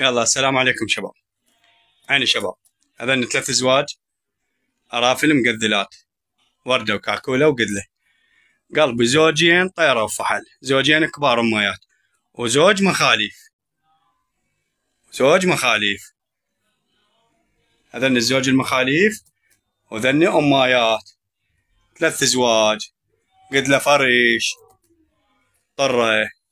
يلا السلام عليكم شباب عيني شباب هذن ثلاث زواج أرافل مقذلات وردة وكاكولة وقذلة قلبي زوجين طيرة وفحل زوجين كبار أميات وزوج مخاليف زوج مخاليف هذن الزوج المخاليف وذن أميات ثلاث زواج قذلة فريش طرة